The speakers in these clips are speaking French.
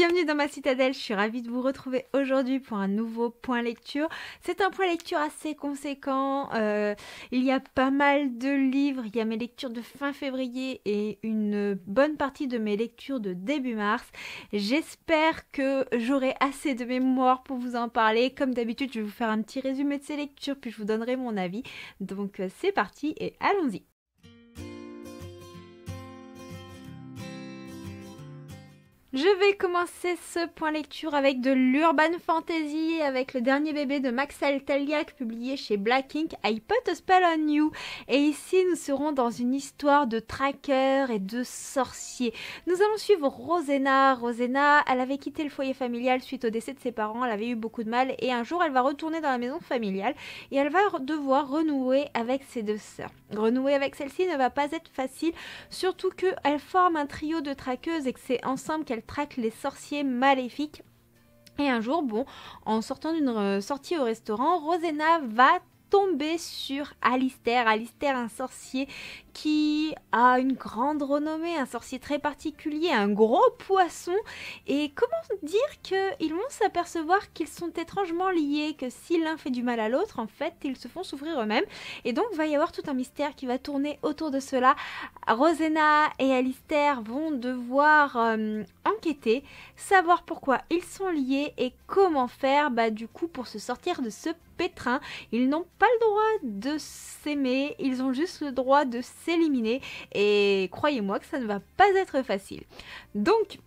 bienvenue dans ma citadelle. Je suis ravie de vous retrouver aujourd'hui pour un nouveau point lecture. C'est un point lecture assez conséquent. Euh, il y a pas mal de livres. Il y a mes lectures de fin février et une bonne partie de mes lectures de début mars. J'espère que j'aurai assez de mémoire pour vous en parler. Comme d'habitude, je vais vous faire un petit résumé de ces lectures puis je vous donnerai mon avis. Donc euh, c'est parti et allons-y. Je vais commencer ce point lecture avec de l'urban fantasy avec le dernier bébé de Maxel Taliak publié chez Black Ink, I Put a Spell on You. Et ici, nous serons dans une histoire de traqueurs et de sorciers. Nous allons suivre Rosena. Rosena, elle avait quitté le foyer familial suite au décès de ses parents, elle avait eu beaucoup de mal et un jour, elle va retourner dans la maison familiale et elle va devoir renouer avec ses deux sœurs. Renouer avec celle-ci ne va pas être facile, surtout qu'elle forme un trio de traqueuses et que c'est ensemble qu'elle traque les sorciers maléfiques. Et un jour, bon, en sortant d'une euh, sortie au restaurant, Rosena va tomber sur Alistair. Alistair, un sorcier qui a une grande renommée, un sorcier très particulier, un gros poisson. Et comment dire qu'ils vont s'apercevoir qu'ils sont étrangement liés, que si l'un fait du mal à l'autre, en fait, ils se font souffrir eux-mêmes. Et donc, va y avoir tout un mystère qui va tourner autour de cela. Rosena et Alistair vont devoir euh, enquêter, savoir pourquoi ils sont liés et comment faire, bah, du coup, pour se sortir de ce pétrin. Ils n'ont pas le droit de s'aimer, ils ont juste le droit de s'éliminer et croyez-moi que ça ne va pas être facile. Donc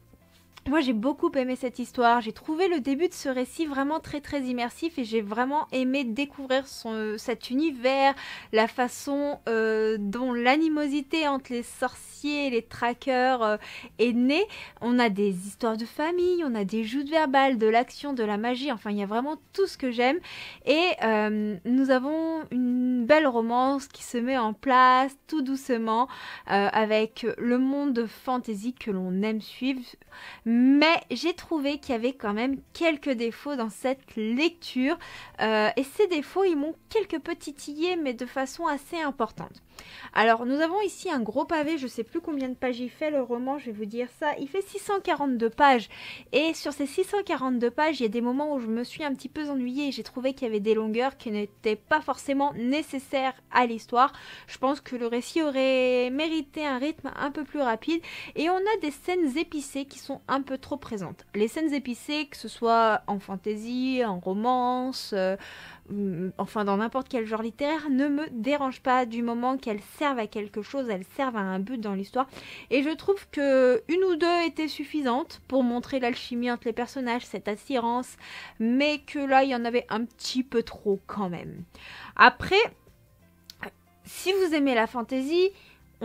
moi j'ai beaucoup aimé cette histoire, j'ai trouvé le début de ce récit vraiment très très immersif et j'ai vraiment aimé découvrir son, cet univers, la façon euh, dont l'animosité entre les sorciers et les trackers euh, est née. On a des histoires de famille, on a des joutes verbales, de l'action, de la magie, enfin il y a vraiment tout ce que j'aime. Et euh, nous avons une belle romance qui se met en place tout doucement avec le monde de fantasy que l'on aime suivre mais j'ai trouvé qu'il y avait quand même quelques défauts dans cette lecture euh, et ces défauts ils m'ont quelques petits titillé mais de façon assez importante. Alors nous avons ici un gros pavé, je ne sais plus combien de pages il fait le roman, je vais vous dire ça, il fait 642 pages et sur ces 642 pages il y a des moments où je me suis un petit peu ennuyée, j'ai trouvé qu'il y avait des longueurs qui n'étaient pas forcément nécessaires à l'histoire, je pense que le récit aurait mérité un rythme un peu plus rapide et on a des scènes épicées qui sont un peu trop présente. Les scènes épicées, que ce soit en fantasy, en romance, euh, mm, enfin dans n'importe quel genre littéraire, ne me dérangent pas du moment qu'elles servent à quelque chose, elles servent à un but dans l'histoire. Et je trouve que une ou deux étaient suffisantes pour montrer l'alchimie entre les personnages, cette assurance, mais que là il y en avait un petit peu trop quand même. Après, si vous aimez la fantasy,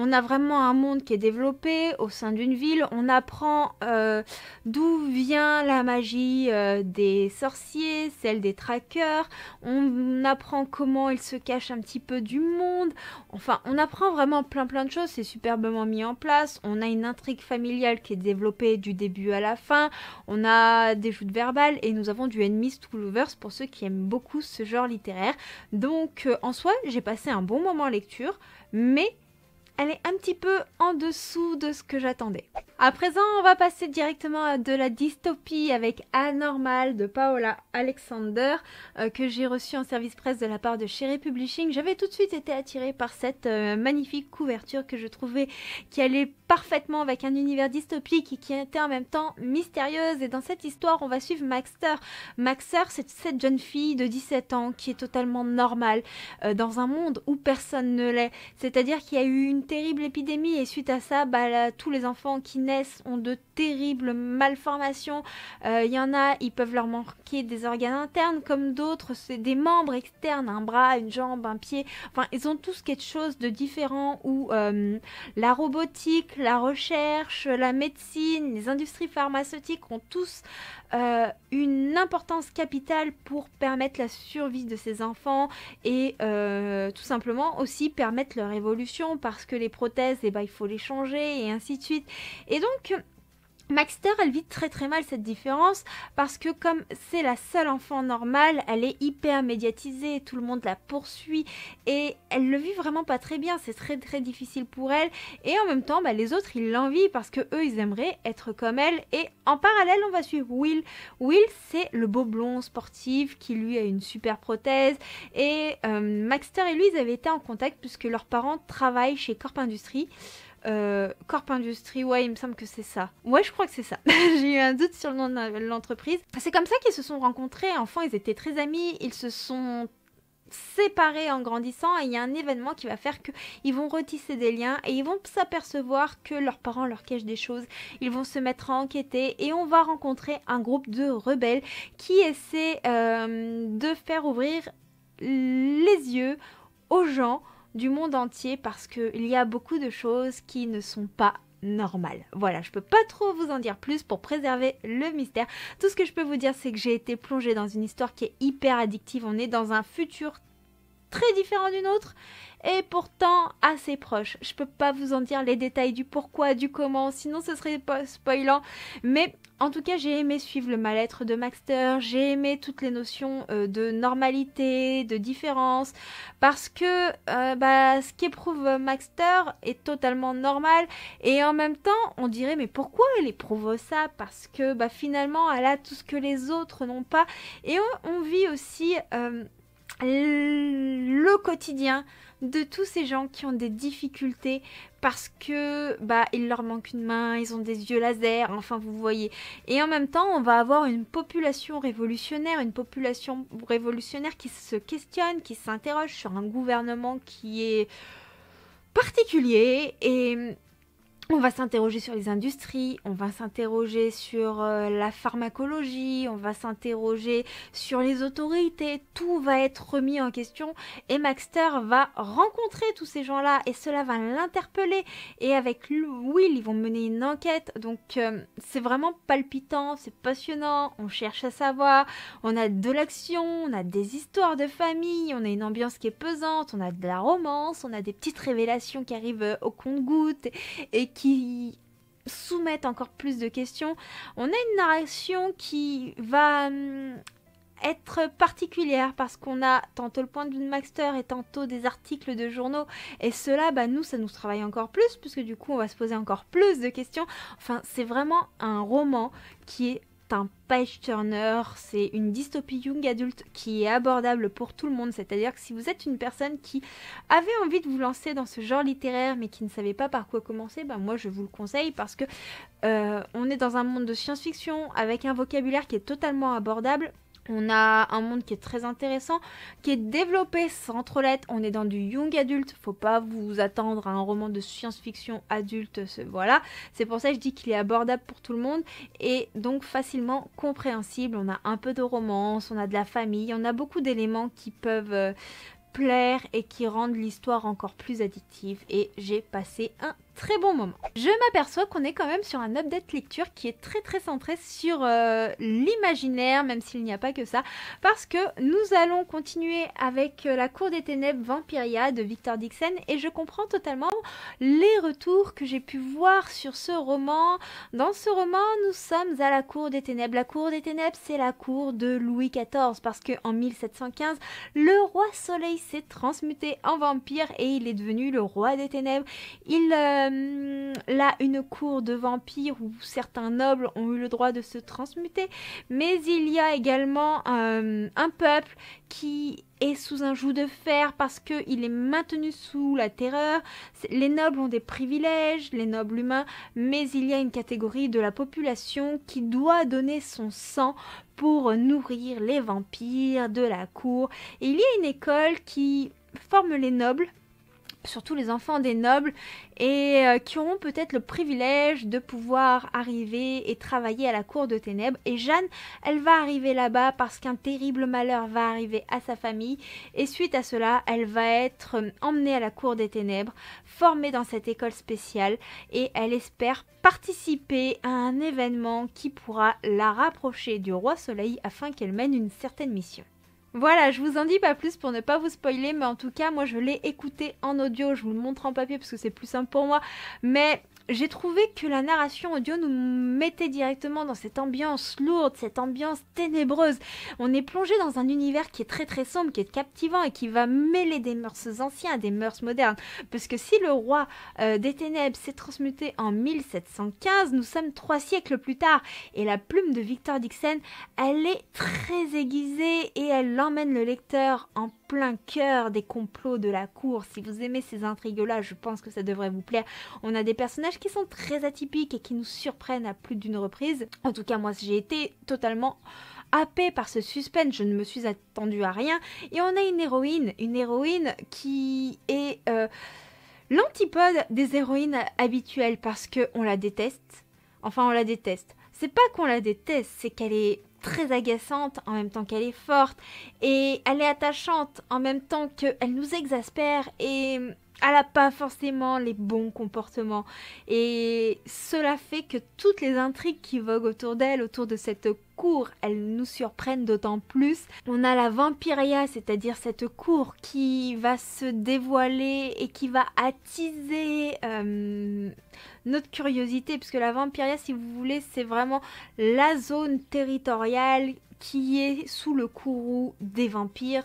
on a vraiment un monde qui est développé au sein d'une ville. On apprend euh, d'où vient la magie euh, des sorciers, celle des traqueurs. On apprend comment ils se cachent un petit peu du monde. Enfin, on apprend vraiment plein plein de choses. C'est superbement mis en place. On a une intrigue familiale qui est développée du début à la fin. On a des joutes verbales et nous avons du Enemies to Lovers pour ceux qui aiment beaucoup ce genre littéraire. Donc, euh, en soi, j'ai passé un bon moment en lecture, mais elle est un petit peu en dessous de ce que j'attendais. À présent, on va passer directement à de la dystopie avec Anormal de Paola Alexander euh, que j'ai reçu en service presse de la part de Cherry Publishing. J'avais tout de suite été attirée par cette euh, magnifique couverture que je trouvais qui allait parfaitement avec un univers dystopique et qui était en même temps mystérieuse. Et dans cette histoire, on va suivre Maxter. Maxter, c'est cette jeune fille de 17 ans qui est totalement normale euh, dans un monde où personne ne l'est. C'est-à-dire qu'il y a eu une terrible épidémie et suite à ça, bah, tous les enfants qui naissent ont de terribles malformations. Il euh, y en a, ils peuvent leur manquer des organes internes comme d'autres, c'est des membres externes, un bras, une jambe, un pied. Enfin, ils ont tous quelque chose de différent où euh, la robotique, la recherche, la médecine, les industries pharmaceutiques ont tous euh, une importance capitale pour permettre la survie de ces enfants et euh, tout simplement aussi permettre leur évolution parce que les prothèses, eh ben, il faut les changer et ainsi de suite. Et donc, Maxter, elle vit très très mal cette différence parce que comme c'est la seule enfant normale, elle est hyper médiatisée, tout le monde la poursuit et elle le vit vraiment pas très bien, c'est très très difficile pour elle et en même temps bah, les autres ils l'envient parce que eux ils aimeraient être comme elle et en parallèle on va suivre Will. Will c'est le beau blond sportif qui lui a une super prothèse et euh, Maxter et lui ils avaient été en contact puisque leurs parents travaillent chez Corp Industrie. Euh, Corp Industry, ouais, il me semble que c'est ça. Ouais, je crois que c'est ça. J'ai eu un doute sur le nom de l'entreprise. C'est comme ça qu'ils se sont rencontrés. Enfants, ils étaient très amis. Ils se sont séparés en grandissant et il y a un événement qui va faire que ils vont retisser des liens et ils vont s'apercevoir que leurs parents leur cachent des choses, ils vont se mettre à enquêter et on va rencontrer un groupe de rebelles qui essaie euh, de faire ouvrir les yeux aux gens du monde entier parce qu'il y a beaucoup de choses qui ne sont pas normales. Voilà, je peux pas trop vous en dire plus pour préserver le mystère. Tout ce que je peux vous dire, c'est que j'ai été plongée dans une histoire qui est hyper addictive. On est dans un futur très différent d'une autre et pourtant assez proche. Je peux pas vous en dire les détails du pourquoi, du comment, sinon ce serait pas spoilant. Mais en tout cas, j'ai aimé suivre le mal-être de Maxter, j'ai aimé toutes les notions euh, de normalité, de différence, parce que euh, bah, ce qu'éprouve Maxter est totalement normal, et en même temps, on dirait mais pourquoi elle éprouve ça Parce que bah, finalement, elle a tout ce que les autres n'ont pas, et on, vit aussi... Euh, le quotidien de tous ces gens qui ont des difficultés parce que bah il leur manque une main, ils ont des yeux lasers, enfin vous voyez. Et en même temps, on va avoir une population révolutionnaire, une population révolutionnaire qui se questionne, qui s'interroge sur un gouvernement qui est particulier et on va s'interroger sur les industries, on va s'interroger sur euh, la pharmacologie, on va s'interroger sur les autorités, tout va être remis en question et Maxter va rencontrer tous ces gens-là et cela va l'interpeller et avec Will ils vont mener une enquête donc euh, c'est vraiment palpitant, c'est passionnant, on cherche à savoir, on a de l'action, on a des histoires de famille, on a une ambiance qui est pesante, on a de la romance, on a des petites révélations qui arrivent euh, au compte-gouttes et qui soumettent encore plus de questions. On a une narration qui va hum, être particulière parce qu'on a tantôt le point d'une master et tantôt des articles de journaux et cela bah nous ça nous travaille encore plus puisque du coup on va se poser encore plus de questions enfin c'est vraiment un roman qui est un page turner, c'est une dystopie young adulte qui est abordable pour tout le monde, c'est-à-dire que si vous êtes une personne qui avait envie de vous lancer dans ce genre littéraire mais qui ne savait pas par quoi commencer, bah moi je vous le conseille parce que euh, on est dans un monde de science-fiction avec un vocabulaire qui est totalement abordable, on a un monde qui est très intéressant, qui est développé sans trop l'être. On est dans du young adulte, faut pas vous attendre à un roman de science-fiction adulte, voilà. C'est pour ça que je dis qu'il est abordable pour tout le monde et donc facilement compréhensible. On a un peu de romance, on a de la famille, on a beaucoup d'éléments qui peuvent euh, plaire et qui rendent l'histoire encore plus addictive. Et j'ai passé un très bon moment. Je m'aperçois qu'on est quand même sur un update lecture qui est très très centré sur euh, l'imaginaire, même s'il n'y a pas que ça, parce que nous allons continuer avec euh, La Cour des Ténèbres Vampiria de Victor Dixon et je comprends totalement les retours que j'ai pu voir sur ce roman. Dans ce roman, nous sommes à la Cour des Ténèbres. La Cour des Ténèbres, c'est la cour de Louis XIV parce que en 1715, le roi Soleil s'est transmuté en vampire et il est devenu le roi des ténèbres. Il euh, euh, là, une cour de vampires où certains nobles ont eu le droit de se transmuter. Mais il y a également euh, un peuple qui est sous un joug de fer parce qu'il est maintenu sous la terreur. Les nobles ont des privilèges, les nobles humains, mais il y a une catégorie de la population qui doit donner son sang pour nourrir les vampires de la cour. Et il y a une école qui forme les nobles surtout les enfants des nobles, et euh, qui auront peut-être le privilège de pouvoir arriver et travailler à la cour de ténèbres. Et Jeanne, elle va arriver là-bas parce qu'un terrible malheur va arriver à sa famille, et suite à cela, elle va être euh, emmenée à la cour des ténèbres, formée dans cette école spéciale, et elle espère participer à un événement qui pourra la rapprocher du roi soleil afin qu'elle mène une certaine mission. Voilà, je vous en dis pas plus pour ne pas vous spoiler, mais en tout cas, moi je l'ai écouté en audio, je vous le montre en papier parce que c'est plus simple pour moi, mais j'ai trouvé que la narration audio nous mettait directement dans cette ambiance lourde, cette ambiance ténébreuse. On est plongé dans un univers qui est très très sombre, qui est captivant et qui va mêler des mœurs anciens à des mœurs modernes. Parce que si le roi euh, des ténèbres s'est transmuté en 1715, nous sommes trois siècles plus tard. Et la plume de Victor Dixon, elle est très aiguisée et elle emmène le lecteur en plein cœur des complots de la cour. Si vous aimez ces intrigues-là, je pense que ça devrait vous plaire. On a des personnages qui sont très atypiques et qui nous surprennent à plus d'une reprise. En tout cas, moi, j'ai été totalement happée par ce suspense, je ne me suis attendue à rien. Et on a une héroïne, une héroïne qui est euh, l'antipode des héroïnes habituelles parce qu'on la déteste. Enfin, on la déteste. C'est pas qu'on la déteste, c'est qu'elle est très agaçante en même temps qu'elle est forte, et elle est attachante en même temps qu'elle nous exaspère, et elle n'a pas forcément les bons comportements. Et cela fait que toutes les intrigues qui voguent autour d'elle, autour de cette cour, elles nous surprennent d'autant plus. On a la vampiria, c'est-à-dire cette cour qui va se dévoiler et qui va attiser euh, notre curiosité, puisque la vampiria, si vous voulez, c'est vraiment la zone territoriale qui est sous le courroux des vampires.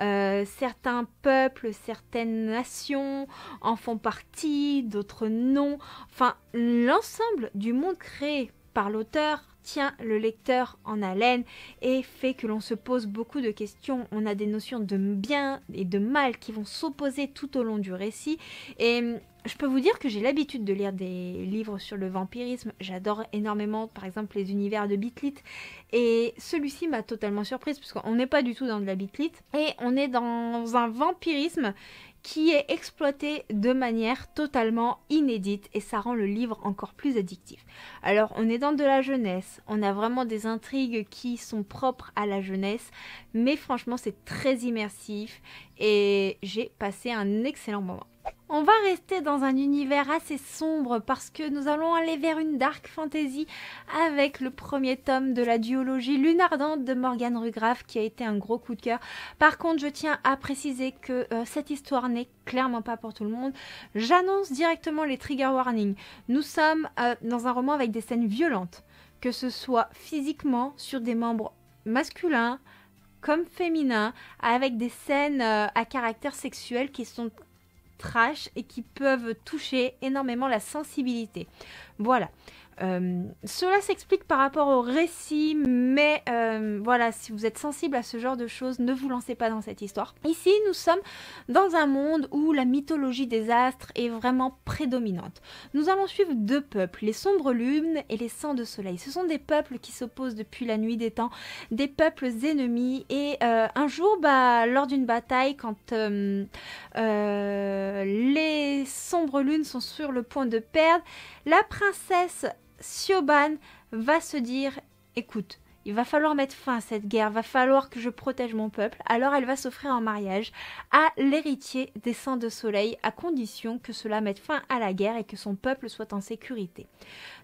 Euh, certains peuples, certaines nations en font partie, d'autres non. Enfin, l'ensemble du monde créé par l'auteur tient le lecteur en haleine et fait que l'on se pose beaucoup de questions. On a des notions de bien et de mal qui vont s'opposer tout au long du récit et je peux vous dire que j'ai l'habitude de lire des livres sur le vampirisme. J'adore énormément, par exemple, les univers de Bitlit. Et celui-ci m'a totalement surprise, parce qu'on n'est pas du tout dans de la Bitlit. Et on est dans un vampirisme qui est exploité de manière totalement inédite et ça rend le livre encore plus addictif. Alors on est dans de la jeunesse, on a vraiment des intrigues qui sont propres à la jeunesse, mais franchement c'est très immersif et j'ai passé un excellent moment. On va rester dans un univers assez sombre parce que nous allons aller vers une dark fantasy avec le premier tome de la duologie Lune Ardente de Morgane Rugrave qui a été un gros coup de cœur. Par contre, je tiens à préciser que euh, cette histoire n'est clairement pas pour tout le monde. J'annonce directement les trigger warnings. Nous sommes euh, dans un roman avec des scènes violentes, que ce soit physiquement sur des membres masculins, comme féminins, avec des scènes euh, à caractère sexuel qui sont trash et qui peuvent toucher énormément la sensibilité. Voilà. Euh, cela s'explique par rapport au récit, mais euh, voilà, si vous êtes sensible à ce genre de choses, ne vous lancez pas dans cette histoire. Ici, nous sommes dans un monde où la mythologie des astres est vraiment prédominante. Nous allons suivre deux peuples, les sombres lunes et les sangs de soleil. Ce sont des peuples qui s'opposent depuis la nuit des temps, des peuples ennemis, et euh, un jour, bah, lors d'une bataille, quand les sombres lunes sont sur le point de perdre, la princesse Sioban va se dire écoute, il va falloir mettre fin à cette guerre, va falloir que je protège mon peuple. Alors elle va s'offrir en mariage à l'héritier des Saints de Soleil, à condition que cela mette fin à la guerre et que son peuple soit en sécurité.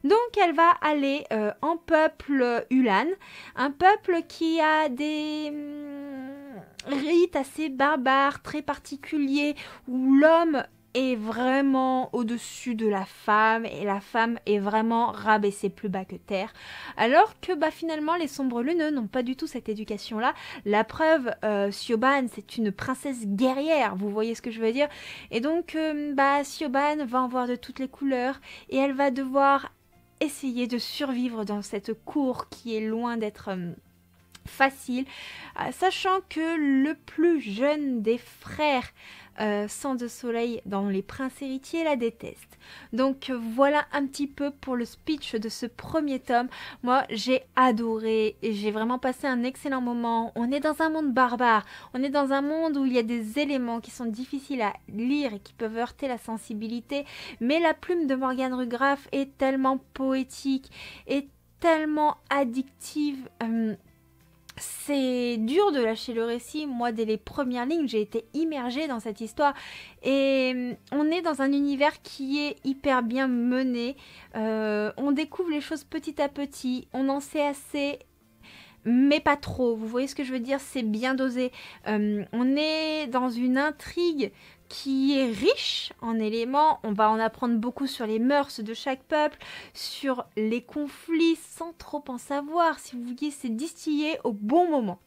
Donc elle va aller euh, en peuple Ulan, un peuple qui a des hum, rites assez barbares, très particuliers, où l'homme est vraiment au-dessus de la femme et la femme est vraiment rabaissée plus bas que terre. Alors que bah, finalement les sombres luneux n'ont pas du tout cette éducation-là. La preuve, euh, c'est une princesse guerrière, vous voyez ce que je veux dire. Et donc euh, bah, Siobhan va en voir de toutes les couleurs et elle va devoir essayer de survivre dans cette cour qui est loin d'être... Euh, facile, euh, sachant que le plus jeune des frères euh, Sans de Soleil dans Les Princes Héritiers la déteste. Donc voilà un petit peu pour le speech de ce premier tome. Moi j'ai adoré et j'ai vraiment passé un excellent moment. On est dans un monde barbare, on est dans un monde où il y a des éléments qui sont difficiles à lire et qui peuvent heurter la sensibilité, mais la plume de Morgane Rugraf est tellement poétique et tellement addictive. Euh, c'est dur de lâcher le récit. Moi, dès les premières lignes, j'ai été immergée dans cette histoire. Et mm, on est dans un univers qui est hyper bien mené. Euh, on découvre les choses petit à petit. On en sait assez. Mais pas trop, vous voyez ce que je veux dire, c'est bien dosé. Euh, on est dans une intrigue qui est riche en éléments. On va en apprendre beaucoup sur les mœurs de chaque peuple, sur les conflits sans trop en savoir. Si vous voulez, c'est distillé au bon moment.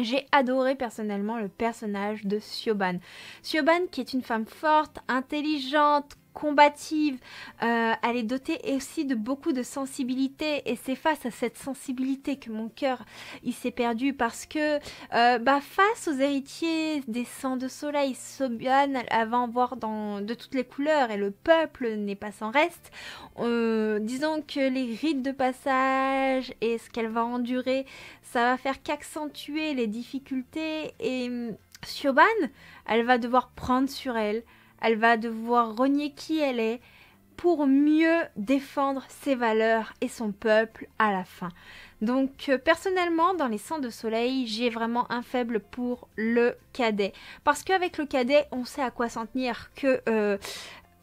J'ai adoré personnellement le personnage de Sioban. Siobhan qui est une femme forte, intelligente, combative, euh, elle est dotée aussi de beaucoup de sensibilité et c'est face à cette sensibilité que mon cœur il s'est perdu parce que euh, bah, face aux héritiers des sangs de soleil, Sobian avant va voir dans, de toutes les couleurs et le peuple n'est pas sans reste. Euh, disons que les rites de passage et ce qu'elle va endurer, ça va faire qu'accentuer les difficultés et hum, Sioban, elle va devoir prendre sur elle elle va devoir renier qui elle est pour mieux défendre ses valeurs et son peuple à la fin. Donc euh, personnellement, dans les sangs de soleil, j'ai vraiment un faible pour le cadet. Parce qu'avec le cadet, on sait à quoi s'en tenir, que euh,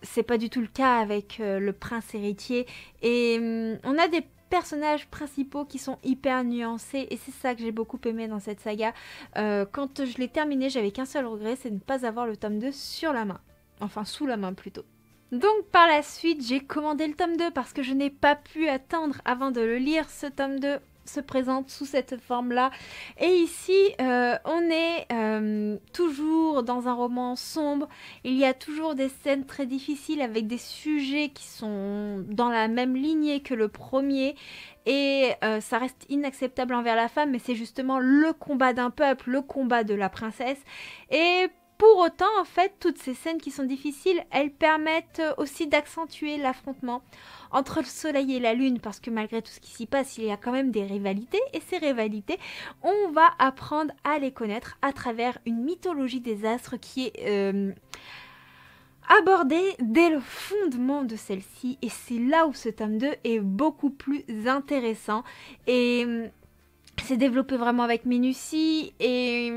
c'est pas du tout le cas avec euh, le prince héritier. Et hum, on a des personnages principaux qui sont hyper nuancés et c'est ça que j'ai beaucoup aimé dans cette saga. quand je l'ai terminé, j'avais qu'un seul regret, c'est de ne pas avoir le tome 2 sur la main. Enfin, sous la main plutôt. Donc par la suite, j'ai commandé le tome 2 parce que je n'ai pas pu attendre avant de le lire. Ce tome 2 se présente sous cette forme-là. Et ici, euh, on est euh, toujours dans un roman sombre. Il y a toujours des scènes très difficiles avec des sujets qui sont dans la même lignée que le premier. Et euh, ça reste inacceptable envers la femme, mais c'est justement le combat d'un peuple, le combat de la princesse. Et pour autant, en fait, toutes ces scènes qui sont difficiles, elles permettent euh, aussi d'accentuer l'affrontement entre le soleil et la lune, parce que malgré tout ce qui s'y passe, il y a quand même des rivalités, et ces rivalités, on va apprendre à les connaître à travers une mythologie des astres qui est... Euh, abordée dès le fondement de celle-ci et c'est là où ce tome 2 est beaucoup plus intéressant et euh, c'est développé vraiment avec minutie et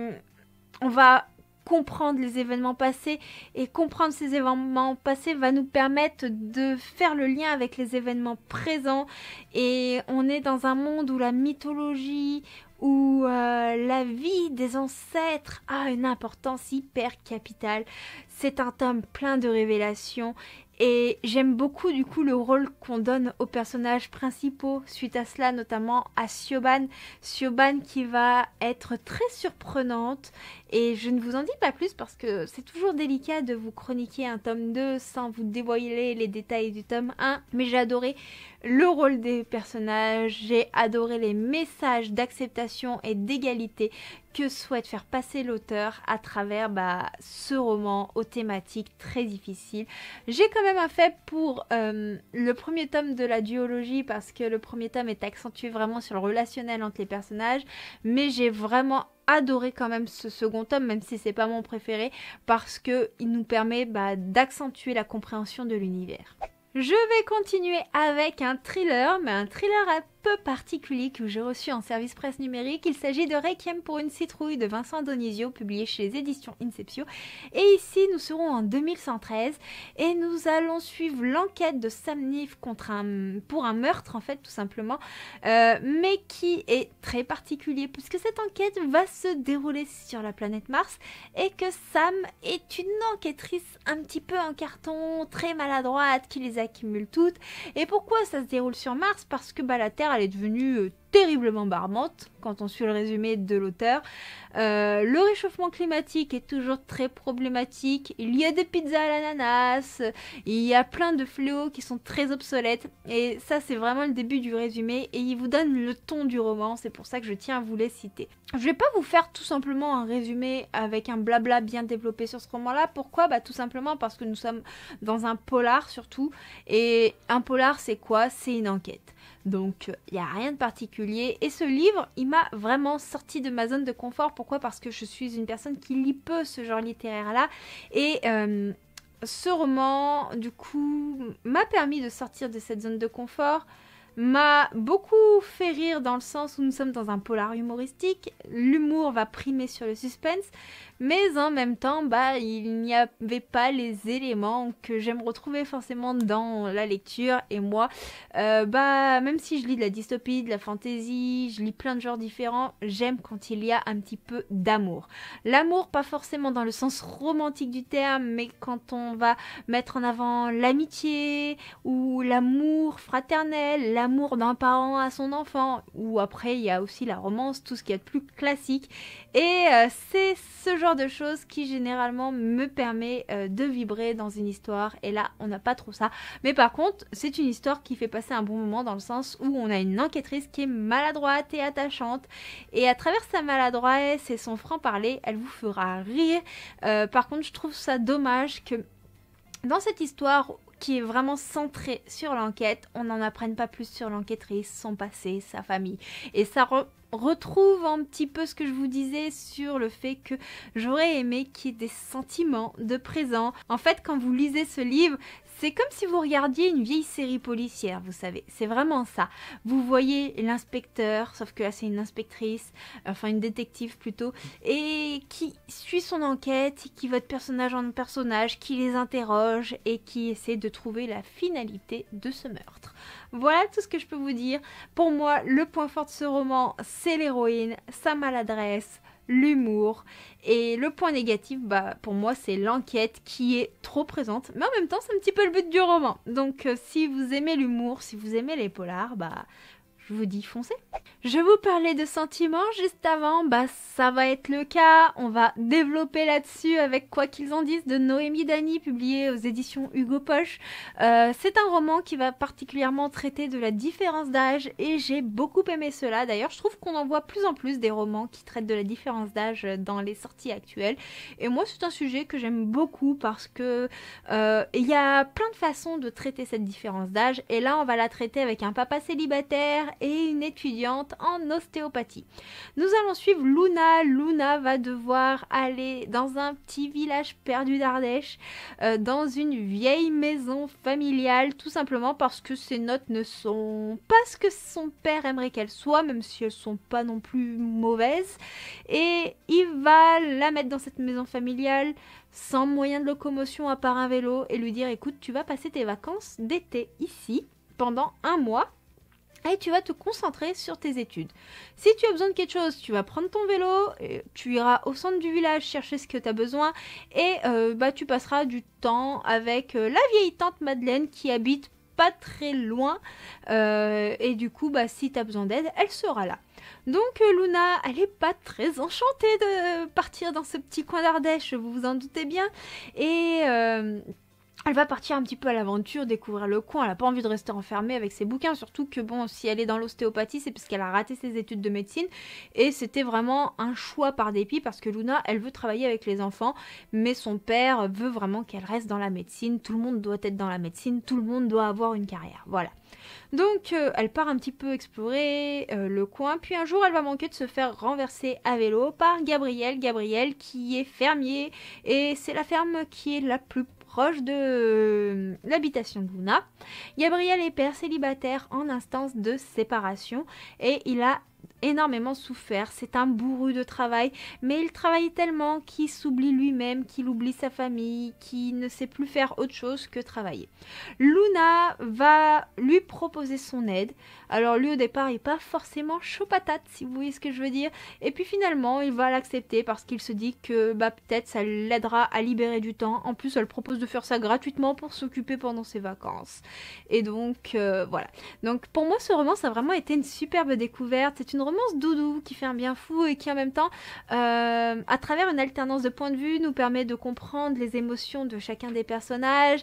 on va comprendre les événements passés. Et comprendre ces événements passés va nous permettre de faire le lien avec les événements présents. Et on est dans un monde où la mythologie, où euh, la vie des ancêtres a une importance hyper capitale. C'est un tome plein de révélations et j'aime beaucoup du coup le rôle qu'on donne aux personnages principaux suite à cela, notamment à Sioban. Sioban qui va être très surprenante et je ne vous en dis pas plus parce que c'est toujours délicat de vous chroniquer un tome 2 sans vous dévoiler les détails du tome 1. Mais j'ai adoré le rôle des personnages, j'ai adoré les messages d'acceptation et d'égalité que souhaite faire passer l'auteur à travers bah, ce roman aux thématiques très difficiles. J'ai quand même un fait pour euh, le premier tome de la duologie parce que le premier tome est accentué vraiment sur le relationnel entre les personnages, mais j'ai vraiment adorer quand même ce second tome, même si c'est pas mon préféré, parce que il nous permet bah, d'accentuer la compréhension de l'univers. Je vais continuer avec un thriller, mais un thriller à particulier que j'ai reçu en service presse numérique. Il s'agit de Requiem pour une citrouille de Vincent Donisio, publié chez les éditions Inceptio. Et ici, nous serons en 2113 et nous allons suivre l'enquête de Sam nif contre un, pour un meurtre, en fait, tout simplement, euh, mais qui est très particulier puisque cette enquête va se dérouler sur la planète Mars et que Sam est une enquêtrice un petit peu en carton, très maladroite, qui les accumule toutes. Et pourquoi ça se déroule sur Mars Parce que bah, la Terre, elle est devenue euh, terriblement barbante quand on suit le résumé de l'auteur. Euh, le réchauffement climatique est toujours très problématique. Il y a des pizzas à l'ananas, il y a plein de fléaux qui sont très obsolètes. Et ça, c'est vraiment le début du résumé et il vous donne le ton du roman. C'est pour ça que je tiens à vous les citer. Je vais pas vous faire tout simplement un résumé avec un blabla bien développé sur ce roman-là. Pourquoi bah, tout simplement parce que nous sommes dans un polar surtout. Et un polar, c'est quoi C'est une enquête. Donc il n'y a rien de particulier. Et ce livre, il m'a vraiment sorti de ma zone de confort. Pourquoi Parce que je suis une personne qui lit peu ce genre littéraire-là. Et euh, ce roman, du coup, m'a permis de sortir de cette zone de confort m'a beaucoup fait rire dans le sens où nous sommes dans un polar humoristique, l'humour va primer sur le suspense, mais en même temps, bah, il n'y avait pas les éléments que j'aime retrouver forcément dans la lecture. Et moi, euh, bah, même si je lis de la dystopie, de la fantaisie, je lis plein de genres différents, j'aime quand il y a un petit peu d'amour. L'amour, pas forcément dans le sens romantique du terme, mais quand on va mettre en avant l'amitié ou l'amour fraternel, l'amour d'un parent à son enfant, ou après il y a aussi la romance, tout ce qu'il y a de plus classique. Et euh, c'est ce genre de choses qui généralement me permet euh, de vibrer dans une histoire. Et là, on n'a pas trop ça. Mais par contre, c'est une histoire qui fait passer un bon moment dans le sens où on a une enquêtrice qui est maladroite et attachante. Et à travers sa maladroitesse et son franc-parler, elle vous fera rire. Euh, par contre, je trouve ça dommage que dans cette histoire qui est vraiment centrée sur l'enquête, on n'en apprenne pas plus sur l'enquêtrice, son passé, sa famille. Et ça, retrouve un petit peu ce que je vous disais sur le fait que j'aurais aimé qu'il y ait des sentiments de présent. En fait, quand vous lisez ce livre, c'est comme si vous regardiez une vieille série policière, vous savez. C'est vraiment ça. Vous voyez l'inspecteur, sauf que là c'est une inspectrice, enfin une détective plutôt, et qui suit son enquête, qui va personnage en personnage, qui les interroge et qui essaie de trouver la finalité de ce meurtre. Voilà tout ce que je peux vous dire. Pour moi, le point fort de ce roman, c'est l'héroïne, sa maladresse, l'humour. Et le point négatif, bah, pour moi, c'est l'enquête qui est trop présente. Mais en même temps, c'est un petit peu le but du roman. Donc, euh, si vous aimez l'humour, si vous aimez les polars, bah, je vous dis foncez. Je vous parlais de sentiments juste avant, bah ça va être le cas, on va développer là-dessus avec Quoi qu'ils en disent de Noémie Dany, publié aux éditions Hugo Poche. Euh, c'est un roman qui va particulièrement traiter de la différence d'âge et j'ai beaucoup aimé cela. D'ailleurs, je trouve qu'on en voit plus en plus des romans qui traitent de la différence d'âge dans les sorties actuelles. Et moi, c'est un sujet que j'aime beaucoup parce que euh, il y a plein de façons de traiter cette différence d'âge et là, on va la traiter avec un papa célibataire et une étudiante en ostéopathie. Nous allons suivre Luna. Luna va devoir aller dans un petit village perdu d'Ardèche, euh, dans une vieille maison familiale, tout simplement parce que ses notes ne sont pas ce que son père aimerait qu'elles soient, même si elles sont pas non plus mauvaises. Et il va la mettre dans cette maison familiale sans moyen de locomotion à part un vélo et lui dire écoute tu vas passer tes vacances d'été ici pendant un mois tu vas te concentrer sur tes études. Si tu as besoin de quelque chose, tu vas prendre ton vélo, tu iras au centre du village chercher ce que tu as besoin et euh, bah, tu passeras du temps avec euh, la vieille tante Madeleine qui habite pas très loin euh, et du coup bah si tu as besoin d'aide elle sera là donc Luna elle est pas très enchantée de partir dans ce petit coin d'Ardèche vous vous en doutez bien et elle va partir un petit peu à l'aventure, découvrir le coin. Elle n'a pas envie de rester enfermée avec ses bouquins, surtout que bon, si elle est dans l'ostéopathie, c'est parce qu'elle a raté ses études de médecine. Et c'était vraiment un choix par dépit parce que Luna, elle veut travailler avec les enfants, mais son père veut vraiment qu'elle reste dans la médecine. Tout le monde doit être dans la médecine, tout le monde doit avoir une carrière. Voilà. Donc euh, elle part un petit peu explorer euh, le coin, puis un jour elle va manquer de se faire renverser à vélo par Gabriel. Gabriel qui est fermier et c'est la ferme qui est la plus proche de euh, l'habitation de Luna. Gabriel est père célibataire en instance de séparation et il a énormément souffert. C'est un bourru de travail, mais il travaille tellement qu'il s'oublie lui-même, qu'il oublie sa famille, qu'il ne sait plus faire autre chose que travailler. Luna va lui proposer son aide alors lui au départ il est pas forcément chaud patate si vous voyez ce que je veux dire. Et puis finalement il va l'accepter parce qu'il se dit que bah peut-être ça l'aidera à libérer du temps. En plus elle propose de faire ça gratuitement pour s'occuper pendant ses vacances. Et donc euh, voilà. Donc pour moi ce roman ça a vraiment été une superbe découverte. C'est une romance doudou qui fait un bien fou et qui en même temps euh, à travers une alternance de points de vue nous permet de comprendre les émotions de chacun des personnages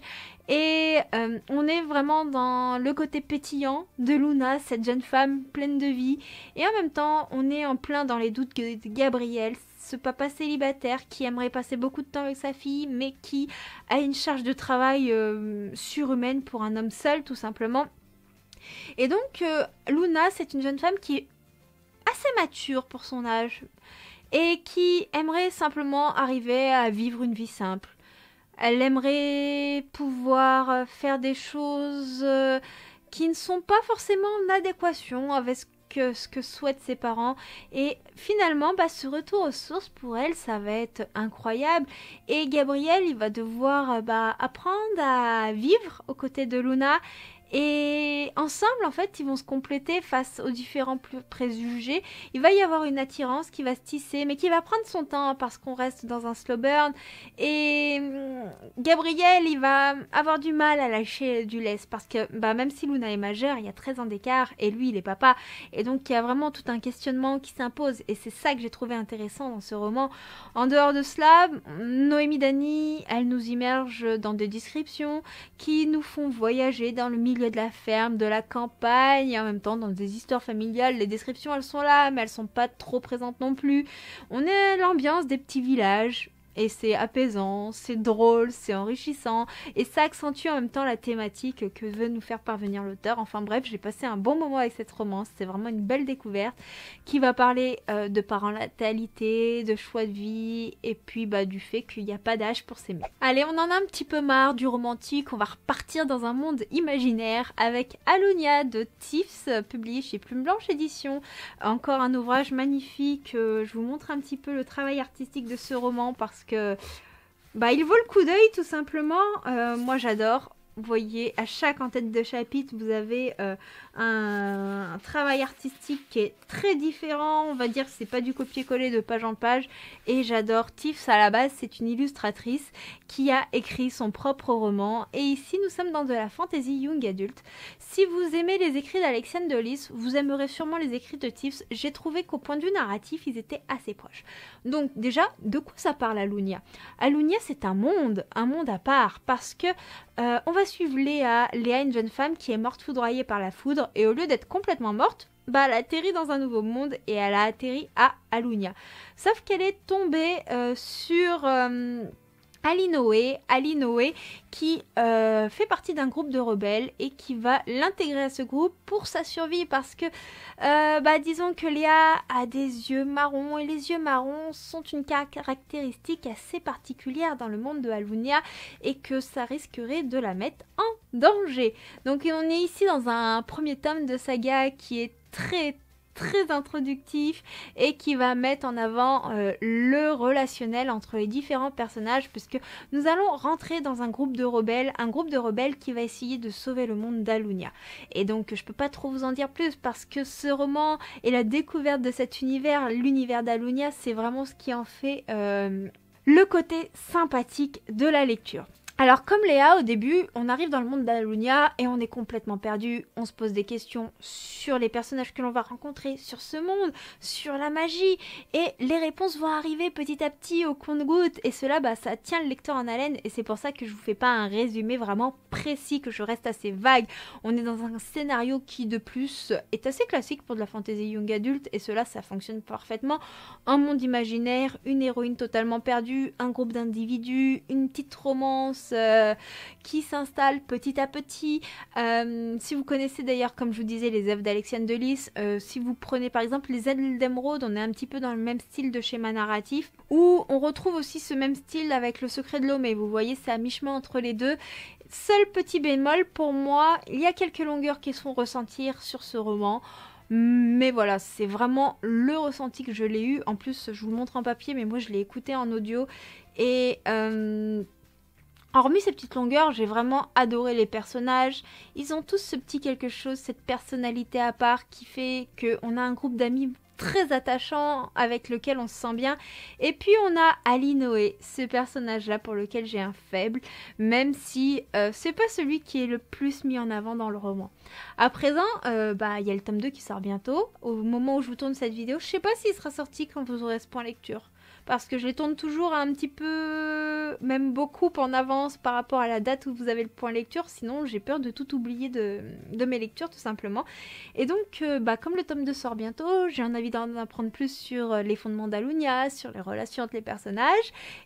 et euh, on est vraiment dans le côté pétillant de Luna, cette jeune femme pleine de vie. Et en même temps, on est en plein dans les doutes de Gabriel, ce papa célibataire qui aimerait passer beaucoup de temps avec sa fille, mais qui a une charge de travail euh, surhumaine pour un homme seul, tout simplement. Et donc, euh, Luna, c'est une jeune femme qui est assez mature pour son âge et qui aimerait simplement arriver à vivre une vie simple elle aimerait pouvoir euh, faire des choses euh, qui ne sont pas forcément en adéquation avec ce que, ce que souhaitent ses parents. Et finalement, bah, ce retour aux sources pour elle, ça va être incroyable. Et Gabriel, il va devoir euh, bah, apprendre à vivre aux côtés de Luna et ensemble, en fait, ils vont se compléter face aux différents préjugés. Il va y avoir une attirance qui va se tisser, mais qui va prendre son temps hein, parce qu'on reste dans un slow burn. Et hum, Gabriel, il va avoir du mal à lâcher du laisse parce que bah, même si Luna est majeure, il y a 13 ans d'écart et lui, il est papa. Et donc, il y a vraiment tout un questionnement qui s'impose. Et c'est ça que j'ai trouvé intéressant dans ce roman. En dehors de cela, Noémie Dany elle nous immerge dans des descriptions qui nous font voyager dans le milieu de la ferme, de la campagne, en même temps dans des histoires familiales, les descriptions elles sont là, mais elles sont pas trop présentes non plus. On est l'ambiance des petits villages, et c'est apaisant, c'est drôle, c'est enrichissant, et ça accentue en même temps la thématique que veut nous faire parvenir l'auteur. Enfin bref, j'ai passé un bon moment avec cette romance, c'est vraiment une belle découverte qui va parler euh, de parentalité, de choix de vie, et puis bah, du fait qu'il n'y a pas d'âge pour s'aimer. Allez, on en a un petit peu marre du romantique, on va repartir dans un monde imaginaire avec Alonia de Tiffs, publié chez Plume Blanche Édition. Encore un ouvrage magnifique, euh, je vous montre un petit peu le travail artistique de ce roman parce parce que bah, il vaut le coup d'œil tout simplement. Euh, moi j'adore. Vous voyez, à chaque en tête de chapitre, vous avez euh, un, travail artistique qui est très différent. On va dire que c'est pas du copier-coller de page en page. Et j'adore Tiffs à la base, c'est une illustratrice qui a écrit son propre roman. Et ici, nous sommes dans de la fantasy young adult Si vous aimez les écrits d'Alexandre Delis, vous aimerez sûrement les écrits de Tiffs. J'ai trouvé qu'au point de vue narratif, ils étaient assez proches. Donc déjà, de quoi ça parle Alunia Alunia, c'est un monde, un monde à part, parce que euh, on va suivre Léa. Léa, une jeune femme qui est morte foudroyée par la foudre et au lieu d'être complètement morte, bah, elle atterrit dans un nouveau monde et elle a atterri à Alunia. Sauf qu'elle est tombée euh, sur... Euh, Ali Noé, qui euh, fait partie d'un groupe de rebelles et qui va l'intégrer à ce groupe pour sa survie parce que euh, bah, disons que Léa a des yeux marrons et les yeux marrons sont une caractéristique assez particulière dans le monde de Alvunia. et que ça risquerait de la mettre en danger. Donc on est ici dans un premier tome de saga qui est très très introductif et qui va mettre en avant euh, le relationnel entre les différents personnages puisque nous allons rentrer dans un groupe de rebelles, un groupe de rebelles qui va essayer de sauver le monde d'Alunia. Et donc je peux pas trop vous en dire plus parce que ce roman et la découverte de cet univers, l'univers d'Alunia, c'est vraiment ce qui en fait euh, le côté sympathique de la lecture. Alors comme Léa, au début, on arrive dans le monde d'Alunia et on est complètement perdu. On se pose des questions sur les personnages que l'on va rencontrer, sur ce monde, sur la magie. Et les réponses vont arriver petit à petit au compte-goutte. Et cela, bah, ça tient le lecteur en haleine. Et c'est pour ça que je vous fais pas un résumé vraiment précis, que je reste assez vague. On est dans un scénario qui, de plus, est assez classique pour de la fantasy young adulte. Et cela, ça fonctionne parfaitement. Un monde imaginaire, une héroïne totalement perdue, un groupe d'individus, une petite romance euh, qui s'installe petit à petit. Euh, si vous connaissez d'ailleurs, comme je vous disais, les œuvres d'Alexiane Delis, euh, si vous prenez par exemple les ailes d'Emeraude, on est un petit peu dans le même style de schéma narratif, où on retrouve aussi ce même style avec le secret de l'eau, mais vous voyez, c'est à mi-chemin entre les deux. Seul petit bémol pour moi, il y a quelques longueurs qui se font ressentir sur ce roman. Mais voilà, c'est vraiment le ressenti que je l'ai eu. En plus, je vous le montre en papier, mais moi je l'ai écouté en audio. Et Hormis ces petites longueurs, j'ai vraiment adoré les personnages. Ils ont tous ce petit quelque chose, cette personnalité à part qui fait qu'on a un groupe d'amis très attachant avec lequel on se sent bien. Et puis on a Ali Noé, ce personnage-là pour lequel j'ai un faible, même si euh, c'est pas celui qui est le plus mis en avant dans le roman. À présent, euh, bah il y a le tome 2 qui sort bientôt. Au moment où je vous tourne cette vidéo, je sais pas s'il sera sorti quand vous aurez ce point lecture parce que je les tourne toujours un petit peu, même beaucoup en avance par rapport à la date où vous avez le point lecture, sinon j'ai peur de tout oublier de, mes lectures tout simplement. Et donc, euh, bah, comme le tome 2 sort bientôt, j'ai envie d'en apprendre plus sur euh, les fondements d'Alunia, sur les relations entre les personnages,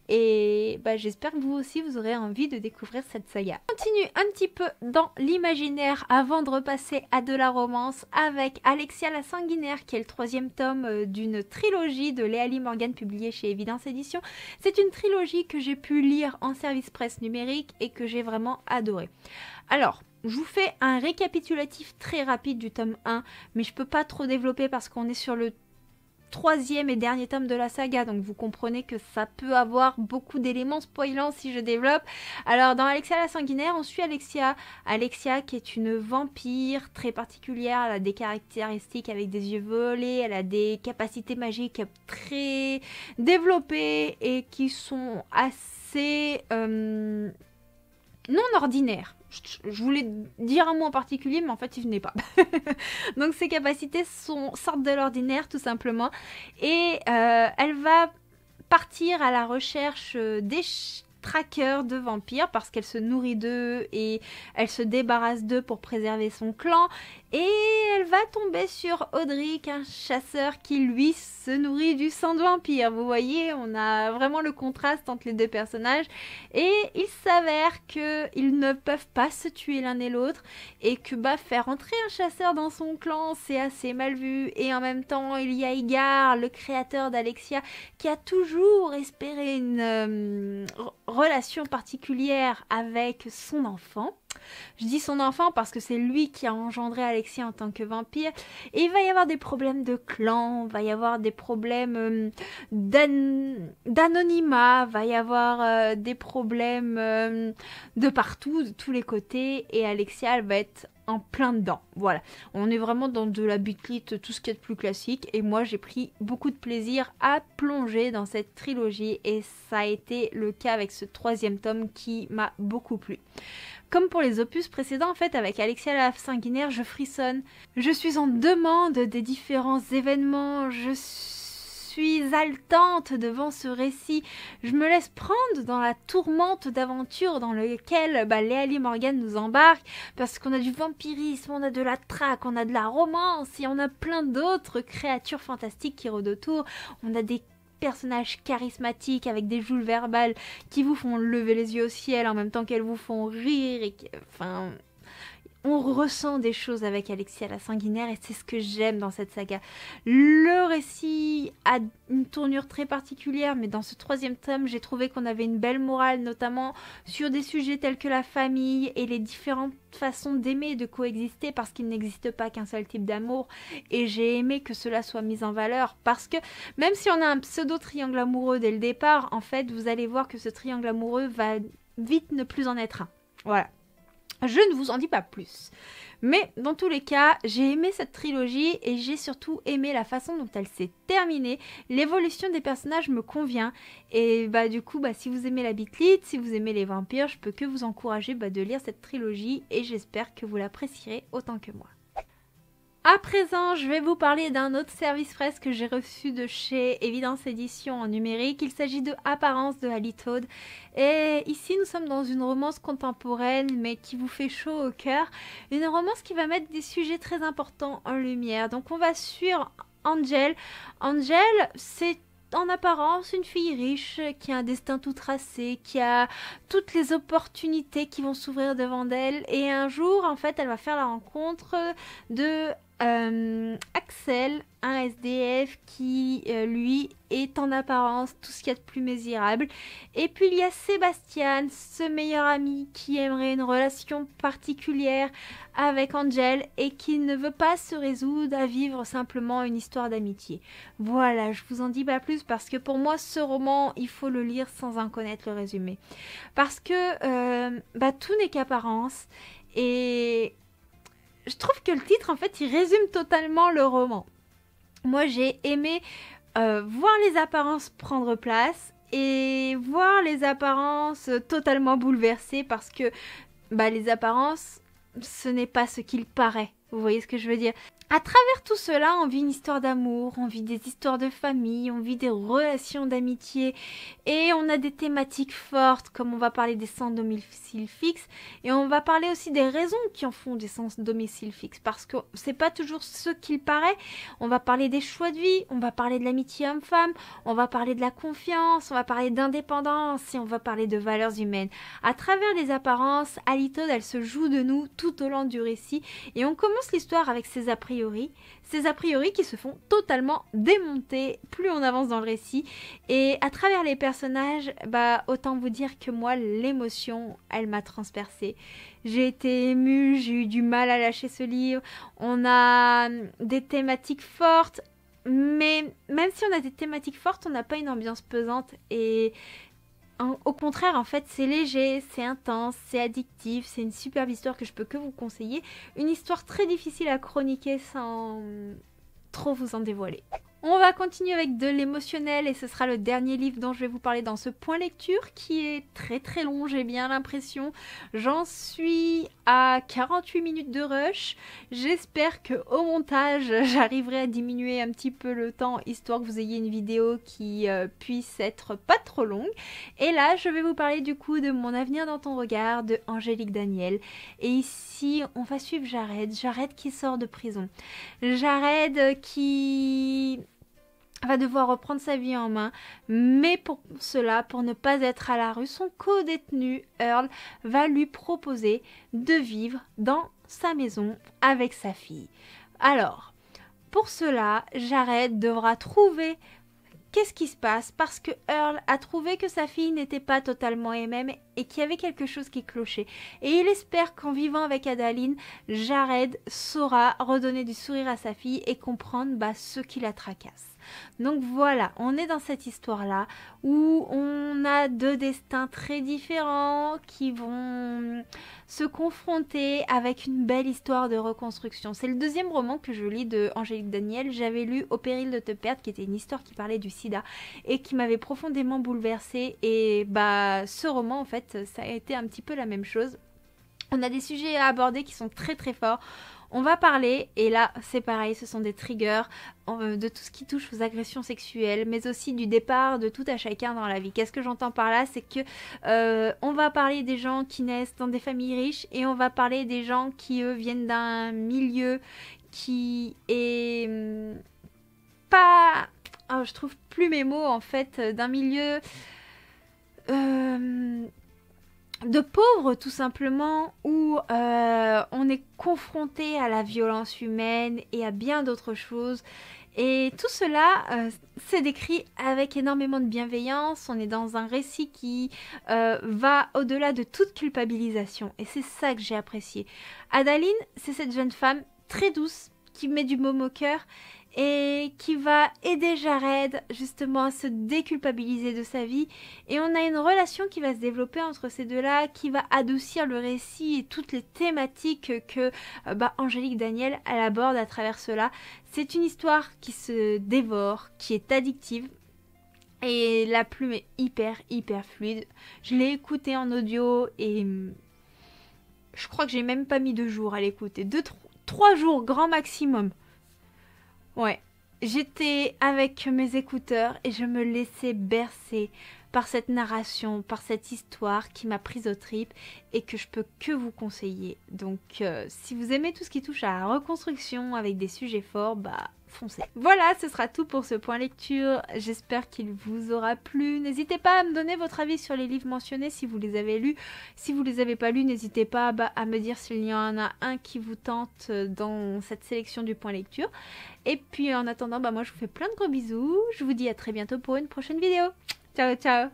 et bah, j'espère que vous aussi vous aurez envie de découvrir cette saga. On continue un petit peu dans l'imaginaire avant de repasser à de la romance avec Alexia la Sanguinaire qui est le troisième tome euh, d'une trilogie de Léalie Morgan publiée chez évidence Édition. C'est une trilogie que j'ai pu lire en service presse numérique et que j'ai vraiment adoré. Alors, je vous fais un récapitulatif très rapide du tome 1, mais je peux pas trop développer parce qu'on est sur le troisième et dernier tome de la saga, donc vous comprenez que ça peut avoir beaucoup d'éléments spoilants si je développe. Alors dans Alexia la sanguinaire, on suit Alexia. Alexia qui est une vampire très particulière, elle a des caractéristiques avec des yeux volés, elle a des capacités magiques très développées et qui sont assez... Euh, non ordinaire. Je voulais dire un mot en particulier, mais en fait, il venait pas. Donc, ses capacités sont, sortent de l'ordinaire, tout simplement. Et euh, elle va partir à la recherche euh, des traqueurs de vampires parce qu'elle se nourrit d'eux et elle se débarrasse d'eux pour préserver son clan. Et elle va tomber sur Audric, un chasseur qui lui se nourrit du sang de vampire. Vous voyez, on a vraiment le contraste entre les deux personnages. Et il s'avère qu'ils ne peuvent pas se tuer l'un et l'autre. Et que bah, faire entrer un chasseur dans son clan, c'est assez mal vu. Et en même temps, il y a Igar, le créateur d'Alexia, qui a toujours espéré une euh, relation particulière avec son enfant. Je dis son enfant parce que c'est lui qui a engendré Alexia en tant que vampire. Et il va y avoir des problèmes de clan, va y avoir des problèmes euh, d'anonymat, va y avoir euh, des problèmes euh, de partout, de tous les côtés. Et Alexia, elle va être en plein dedans. Voilà. On est vraiment dans de la butlite tout ce qui est de plus classique. Et moi, j'ai pris beaucoup de plaisir à plonger dans cette trilogie. Et ça a été le cas avec ce troisième tome qui m'a beaucoup plu. Comme pour les opus précédents, en fait, avec Alexia la sanguinaire, je frissonne. Je suis en demande des différents événements, je suis haletante devant ce récit. Je me laisse prendre dans la tourmente d'aventure dans laquelle bah, Léalie Morgan nous embarque, parce qu'on a du vampirisme, on a de la traque, on a de la romance, et on a plein d'autres créatures fantastiques qui rôdent autour. On a des personnages charismatiques avec des joules verbales qui vous font lever les yeux au ciel en même temps qu'elles vous font rire et enfin on ressent des choses avec Alexia la sanguinaire et c'est ce que j'aime dans cette saga. Le récit a une tournure très particulière, mais dans ce troisième tome, j'ai trouvé qu'on avait une belle morale, notamment sur des sujets tels que la famille et les différentes façons d'aimer et de coexister, parce qu'il n'existe pas qu'un seul type d'amour. Et j'ai aimé que cela soit mis en valeur, parce que même si on a un pseudo triangle amoureux dès le départ, en fait, vous allez voir que ce triangle amoureux va vite ne plus en être un. Voilà. Je ne vous en dis pas plus. Mais dans tous les cas, j'ai aimé cette trilogie et j'ai surtout aimé la façon dont elle s'est terminée. L'évolution des personnages me convient. Et bah du coup, bah, si vous aimez la bite-lite, si vous aimez les vampires, je peux que vous encourager bah, de lire cette trilogie et j'espère que vous l'apprécierez autant que moi. À présent, je vais vous parler d'un autre service presse que j'ai reçu de chez Evidence Edition en numérique. Il s'agit de Apparence de Halitoad. Et ici, nous sommes dans une romance contemporaine, mais qui vous fait chaud au cœur. Une romance qui va mettre des sujets très importants en lumière. Donc, on va suivre Angel. Angel, c'est en apparence une fille riche qui a un destin tout tracé, qui a toutes les opportunités qui vont s'ouvrir devant elle et un jour en fait elle va faire la rencontre de euh, Axel, un SDF qui, euh, lui, est en apparence tout ce qu'il y a de plus misérable. Et puis il y a Sébastien, ce meilleur ami qui aimerait une relation particulière avec Angel et qui ne veut pas se résoudre à vivre simplement une histoire d'amitié. Voilà, je vous en dis pas plus parce que pour moi, ce roman, il faut le lire sans en connaître le résumé. Parce que euh, bah, tout n'est qu'apparence et je trouve que le titre, en fait, il résume totalement le roman. Moi, j'ai aimé euh, voir les apparences prendre place et voir les apparences totalement bouleversées parce que bah, les apparences, ce n'est pas ce qu'il paraît. Vous voyez ce que je veux dire À travers tout cela, on vit une histoire d'amour, on vit des histoires de famille, on vit des relations d'amitié et on a des thématiques fortes comme on va parler des sans domicile fixe et on va parler aussi des raisons qui en font des sans domicile fixe parce que c'est pas toujours ce qu'il paraît. On va parler des choix de vie, on va parler de l'amitié homme-femme, on va parler de la confiance, on va parler d'indépendance et on va parler de valeurs humaines. À travers les apparences, Alito elle se joue de nous tout au long du récit et on commence l'histoire avec ses a priori, ces a priori qui se font totalement démonter plus on avance dans le récit. Et à travers les personnages, bah autant vous dire que moi l'émotion, elle m'a transpercée. J'ai été émue, j'ai eu du mal à lâcher ce livre. On a hum, des thématiques fortes, mais même si on a des thématiques fortes, on n'a pas une ambiance pesante et au contraire, en fait, c'est léger, c'est intense, c'est addictif, c'est une superbe histoire que je peux que vous conseiller. Une histoire très difficile à chroniquer sans hum, trop vous en dévoiler. On va continuer avec de l'émotionnel et ce sera le dernier livre dont je vais vous parler dans ce point lecture qui est très très long, j'ai bien l'impression. J'en suis à 48 minutes de rush. J'espère que au montage, j'arriverai à diminuer un petit peu le temps histoire que vous ayez une vidéo qui euh, puisse être pas trop longue. Et là, je vais vous parler du coup de Mon avenir dans ton regard de Angélique Daniel. Et ici, on va suivre Jared, Jared qui sort de prison. Jared qui va devoir reprendre sa vie en main, mais pour cela, pour ne pas être à la rue, son co-détenu Earl va lui proposer de vivre dans sa maison avec sa fille. Alors, pour cela, Jared devra trouver qu'est-ce qui se passe parce que Earl a trouvé que sa fille n'était pas totalement elle-même et qu'il y avait quelque chose qui clochait. Et il espère qu'en vivant avec Adaline, Jared saura redonner du sourire à sa fille et comprendre bah, ce qui la tracasse. Donc voilà, on est dans cette histoire-là où on a deux destins très différents qui vont se confronter avec une belle histoire de reconstruction. C'est le deuxième roman que je lis de Angélique Daniel. J'avais lu Au péril de te perdre, qui était une histoire qui parlait du sida et qui m'avait profondément bouleversée. Et bah, ce roman, en fait, ça a été un petit peu la même chose. On a des sujets à aborder qui sont très très forts. On va parler, et là c'est pareil, ce sont des triggers euh, de tout ce qui touche aux agressions sexuelles, mais aussi du départ de tout à chacun dans la vie. Qu'est-ce que j'entends par là C'est que euh, on va parler des gens qui naissent dans des familles riches et on va parler des gens qui eux viennent d'un milieu qui est mm, pas. Oh, je trouve plus mes mots en fait, euh, d'un milieu de pauvres tout simplement où euh, on est confronté à la violence humaine et à bien d'autres choses. Et tout cela, c'est euh, décrit avec énormément de bienveillance. On est dans un récit qui euh, va au-delà de toute culpabilisation. Et c'est ça que j'ai apprécié. Adaline, c'est cette jeune femme très douce qui met du mot au cœur et qui va aider Jared justement à se déculpabiliser de sa vie. Et on a une relation qui va se développer entre ces deux-là, qui va adoucir le récit et toutes les thématiques que euh, bah, Angélique Daniel aborde à travers cela. C'est une histoire qui se dévore, qui est addictive. Et la plume est hyper, hyper fluide. Je l'ai écoutée en audio et mm, je crois que j'ai même pas mis deux jours à l'écouter. Deux, trois jours grand maximum. Ouais. J'étais avec mes écouteurs et je me laissais bercer par cette narration, par cette histoire qui m'a prise au tripes et que je peux que vous conseiller. Donc euh, si vous aimez tout ce qui touche à la reconstruction avec des sujets forts, bah voilà, ce sera tout pour ce point lecture. J'espère qu'il vous aura plu. N'hésitez pas à me donner votre avis sur les livres mentionnés si vous les avez lus. Si vous les avez pas lus, n'hésitez pas bah, à me dire s'il y en a un qui vous tente euh, dans cette sélection du point lecture. Et puis en attendant, bah, moi je vous fais plein de gros bisous. Je vous dis à très bientôt pour une prochaine vidéo. Ciao, ciao